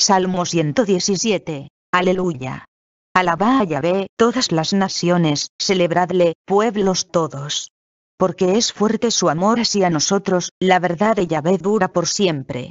Salmo 117. Aleluya. Alabá a Yahvé, todas las naciones, celebradle, pueblos todos. Porque es fuerte su amor hacia nosotros, la verdad de Yahvé dura por siempre.